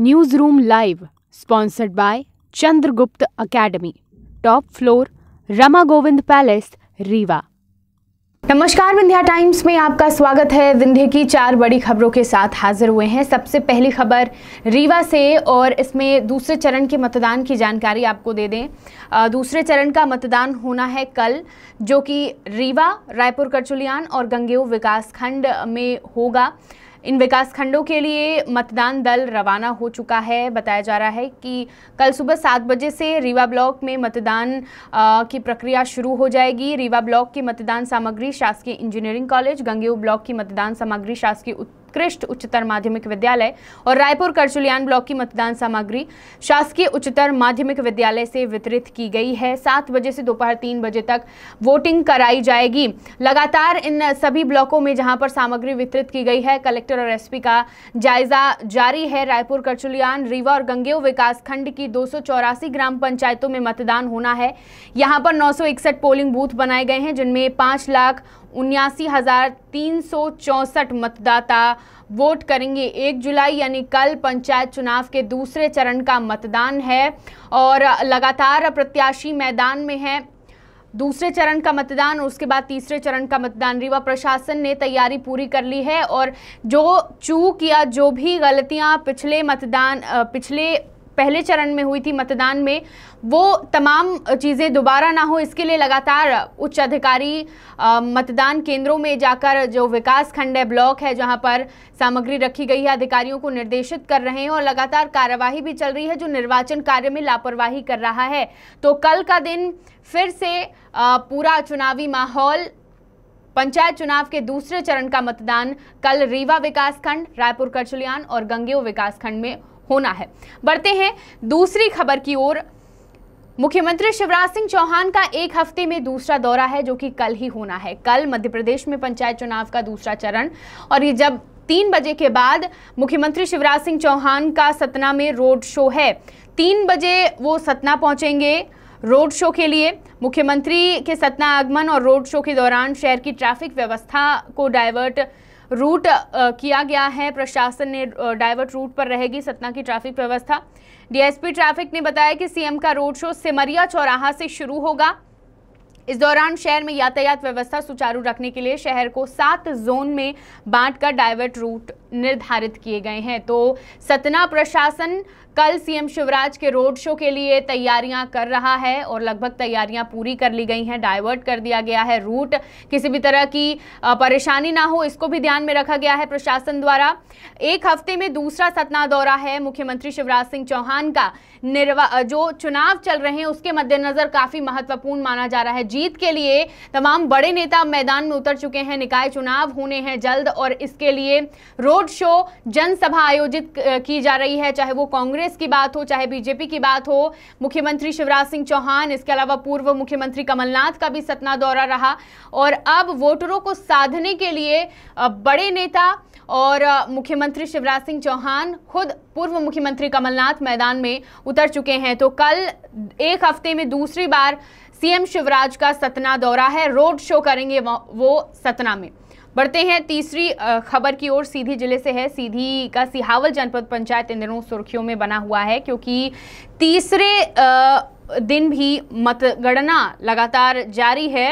news newsroom live sponsored by Chandragupta Academy top floor Rama Govind Palace Rewa नमस्कार Vindhya times में आपका स्वागत है विंध्य की चार बड़ी खबरों के साथ हाजिर हुए हैं सबसे पहली खबर रीवा से और इसमें दूसरे चरण के मतदान की जानकारी आपको दे दें दूसरे चरण का मतदान होना है कल जो कि रीवा रायपुर करचुलियान और गंगेऊ विकासखंड में होगा इन विकासखंडों के लिए मतदान दल रवाना हो चुका है बताया जा रहा है कि कल सुबह सात बजे से रीवा ब्लॉक में मतदान की प्रक्रिया शुरू हो जाएगी रीवा ब्लॉक की मतदान सामग्री शासकीय इंजीनियरिंग कॉलेज गंगेऊ ब्लॉक की मतदान सामग्री शासकीय उत्कृष्ट उच्चतर माध्यमिक विद्यालय और रायपुर करचुलियान ब्लॉक की मतदान सामग्री शासकीय उच्चतर माध्यमिक विद्यालय से वितरित की गई है सात बजे से दोपहर तीन बजे तक वोटिंग कराई जाएगी लगातार इन सभी ब्लॉकों में जहां पर सामग्री वितरित की गई है कलेक्टर और एसपी का जायजा जारी है रायपुर करचुलियान रीवा और गंगेव विकास खंड की दो ग्राम पंचायतों में मतदान होना है यहाँ पर नौ पोलिंग बूथ बनाए गए हैं जिनमें पाँच लाख उन्यासी हज़ार तीन सौ चौंसठ मतदाता वोट करेंगे एक जुलाई यानी कल पंचायत चुनाव के दूसरे चरण का मतदान है और लगातार प्रत्याशी मैदान में हैं दूसरे चरण का मतदान और उसके बाद तीसरे चरण का मतदान रीवा प्रशासन ने तैयारी पूरी कर ली है और जो चूक या जो भी गलतियां पिछले मतदान पिछले पहले चरण में हुई थी मतदान में वो तमाम चीज़ें दोबारा ना हो इसके लिए लगातार उच्च अधिकारी मतदान केंद्रों में जाकर जो विकास खंड है ब्लॉक है जहां पर सामग्री रखी गई है अधिकारियों को निर्देशित कर रहे हैं और लगातार कार्यवाही भी चल रही है जो निर्वाचन कार्य में लापरवाही कर रहा है तो कल का दिन फिर से पूरा चुनावी माहौल पंचायत चुनाव के दूसरे चरण का मतदान कल रीवा विकासखंड रायपुर करचुलियान और गंगेव विकासखंड में होना है बढ़ते हैं दूसरी खबर की ओर मुख्यमंत्री शिवराज सिंह चौहान का एक हफ्ते में दूसरा दौरा है जो कि कल ही होना है कल मध्य प्रदेश में पंचायत चुनाव का दूसरा चरण और ये जब तीन बजे के बाद मुख्यमंत्री शिवराज सिंह चौहान का सतना में रोड शो है तीन बजे वो सतना पहुंचेंगे रोड शो के लिए मुख्यमंत्री के सतना आगमन और रोड शो के दौरान शहर की ट्रैफिक व्यवस्था को डाइवर्ट रूट किया गया है प्रशासन ने डाइवर्ट रूट पर रहेगी सतना की ट्रैफिक व्यवस्था डीएसपी ट्रैफिक ने बताया कि सीएम का रोड शो सिमरिया चौराहा से शुरू होगा इस दौरान शहर में यातायात व्यवस्था सुचारू रखने के लिए शहर को सात जोन में बांटकर डाइवर्ट रूट निर्धारित किए गए हैं तो सतना प्रशासन कल सीएम शिवराज के रोड शो के लिए तैयारियां कर रहा है और लगभग तैयारियां पूरी कर ली गई हैं डाइवर्ट कर दिया गया है रूट किसी भी तरह की परेशानी ना हो इसको भी ध्यान में रखा गया है प्रशासन द्वारा एक हफ्ते में दूसरा सतना दौरा है मुख्यमंत्री शिवराज सिंह चौहान का निर्वा जो चुनाव चल रहे हैं उसके मद्देनज़र काफ़ी महत्वपूर्ण माना जा रहा है जीत के लिए तमाम बड़े नेता मैदान में उतर चुके हैं निकाय चुनाव होने हैं जल्द और इसके लिए रोड शो जनसभा आयोजित की जा रही है चाहे वो कांग्रेस कांग्रेस की बात हो चाहे बीजेपी की बात हो मुख्यमंत्री शिवराज सिंह चौहान इसके अलावा पूर्व मुख्यमंत्री कमलनाथ का भी सतना दौरा रहा और अब वोटरों को साधने के लिए बड़े नेता और मुख्यमंत्री शिवराज सिंह चौहान खुद पूर्व मुख्यमंत्री कमलनाथ मैदान में उतर चुके हैं तो कल एक हफ्ते में दूसरी बार सीएम शिवराज का सतना दौरा है रोड शो करेंगे वो सतना में बढ़ते हैं तीसरी खबर की ओर सीधी जिले से है सीधी का सिहावल जनपद पंचायत इन दिनों सुर्खियों में बना हुआ है क्योंकि तीसरे दिन भी मतगणना लगातार जारी है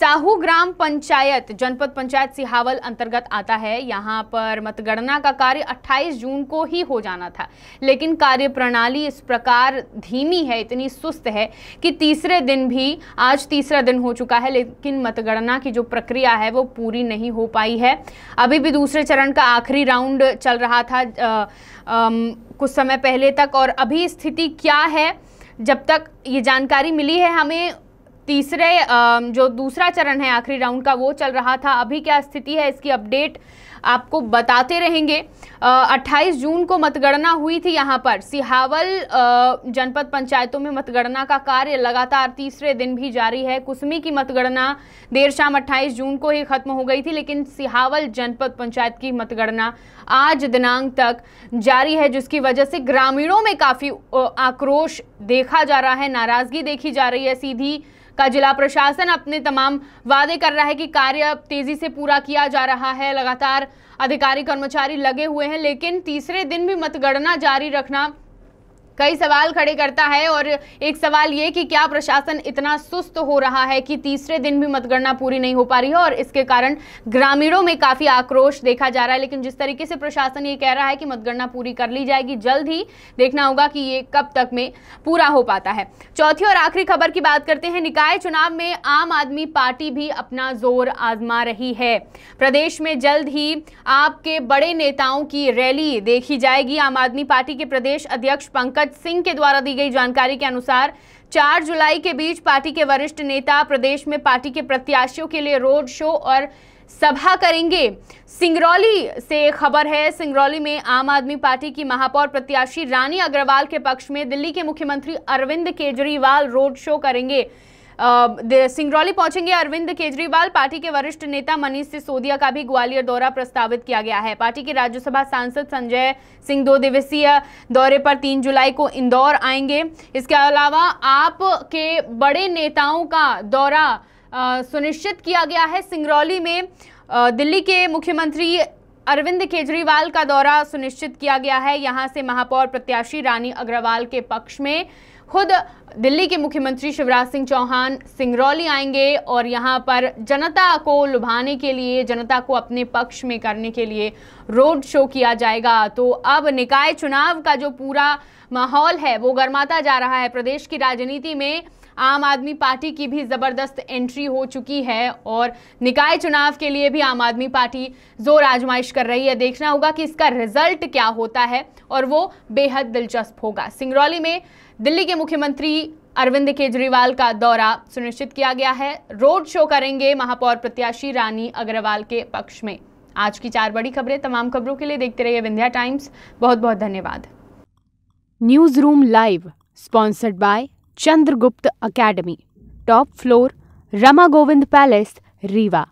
साहू ग्राम पंचायत जनपद पंचायत सिहावल अंतर्गत आता है यहाँ पर मतगणना का कार्य 28 जून को ही हो जाना था लेकिन कार्य प्रणाली इस प्रकार धीमी है इतनी सुस्त है कि तीसरे दिन भी आज तीसरा दिन हो चुका है लेकिन मतगणना की जो प्रक्रिया है वो पूरी नहीं हो पाई है अभी भी दूसरे चरण का आखिरी राउंड चल रहा था आ, आ, कुछ समय पहले तक और अभी स्थिति क्या है जब तक ये जानकारी मिली है हमें तीसरे जो दूसरा चरण है आखिरी राउंड का वो चल रहा था अभी क्या स्थिति है इसकी अपडेट आपको बताते रहेंगे अट्ठाईस जून को मतगणना हुई थी यहाँ पर सिहावल जनपद पंचायतों में मतगणना का कार्य लगातार तीसरे दिन भी जारी है कुसमी की मतगणना देर शाम 28 जून को ही खत्म हो गई थी लेकिन सिहावल जनपद पंचायत की मतगणना आज दिनांक तक जारी है जिसकी वजह से ग्रामीणों में काफ़ी आक्रोश देखा जा रहा है नाराज़गी देखी जा रही है सीधी का जिला प्रशासन अपने तमाम वादे कर रहा है कि कार्य अब तेजी से पूरा किया जा रहा है लगातार अधिकारी कर्मचारी लगे हुए हैं लेकिन तीसरे दिन भी मतगणना जारी रखना कई सवाल खड़े करता है और एक सवाल ये कि क्या प्रशासन इतना सुस्त हो रहा है कि तीसरे दिन भी मतगणना पूरी नहीं हो पा रही है और इसके कारण ग्रामीणों में काफ़ी आक्रोश देखा जा रहा है लेकिन जिस तरीके से प्रशासन ये कह रहा है कि मतगणना पूरी कर ली जाएगी जल्द ही देखना होगा कि ये कब तक में पूरा हो पाता है चौथी और आखिरी खबर की बात करते हैं निकाय चुनाव में आम आदमी पार्टी भी अपना जोर आजमा रही है प्रदेश में जल्द ही आपके बड़े नेताओं की रैली देखी जाएगी आम आदमी पार्टी के प्रदेश अध्यक्ष पंकज पंकज सिंह के द्वारा दी गई जानकारी के अनुसार 4 जुलाई के बीच पार्टी के वरिष्ठ नेता प्रदेश में पार्टी के प्रत्याशियों के लिए रोड शो और सभा करेंगे सिंगरौली से खबर है सिंगरौली में आम आदमी पार्टी की महापौर प्रत्याशी रानी अग्रवाल के पक्ष में दिल्ली के मुख्यमंत्री अरविंद केजरीवाल रोड शो करेंगे सिंगरौली पहुंचेंगे अरविंद केजरीवाल पार्टी के वरिष्ठ नेता मनीष सिसोदिया का भी ग्वालियर दौरा प्रस्तावित किया गया है पार्टी के राज्यसभा सांसद संजय सिंह दो दिवसीय दौरे पर तीन जुलाई को इंदौर आएंगे इसके अलावा आप के बड़े नेताओं का दौरा सुनिश्चित किया गया है सिंगरौली में दिल्ली के मुख्यमंत्री अरविंद केजरीवाल का दौरा सुनिश्चित किया गया है यहां से महापौर प्रत्याशी रानी अग्रवाल के पक्ष में खुद दिल्ली के मुख्यमंत्री शिवराज सिंह चौहान सिंगरौली आएंगे और यहाँ पर जनता को लुभाने के लिए जनता को अपने पक्ष में करने के लिए रोड शो किया जाएगा तो अब निकाय चुनाव का जो पूरा माहौल है वो गर्माता जा रहा है प्रदेश की राजनीति में आम आदमी पार्टी की भी ज़बरदस्त एंट्री हो चुकी है और निकाय चुनाव के लिए भी आम आदमी पार्टी जोर आजमाइश कर रही है देखना होगा कि इसका रिजल्ट क्या होता है और वो बेहद दिलचस्प होगा सिंगरौली में दिल्ली के मुख्यमंत्री अरविंद केजरीवाल का दौरा सुनिश्चित किया गया है रोड शो करेंगे महापौर प्रत्याशी रानी अग्रवाल के पक्ष में आज की चार बड़ी खबरें तमाम खबरों के लिए देखते रहिए विंध्या टाइम्स बहुत बहुत धन्यवाद newsroom live sponsored by Chandragupta Academy top floor Rama Govind Palace Rewa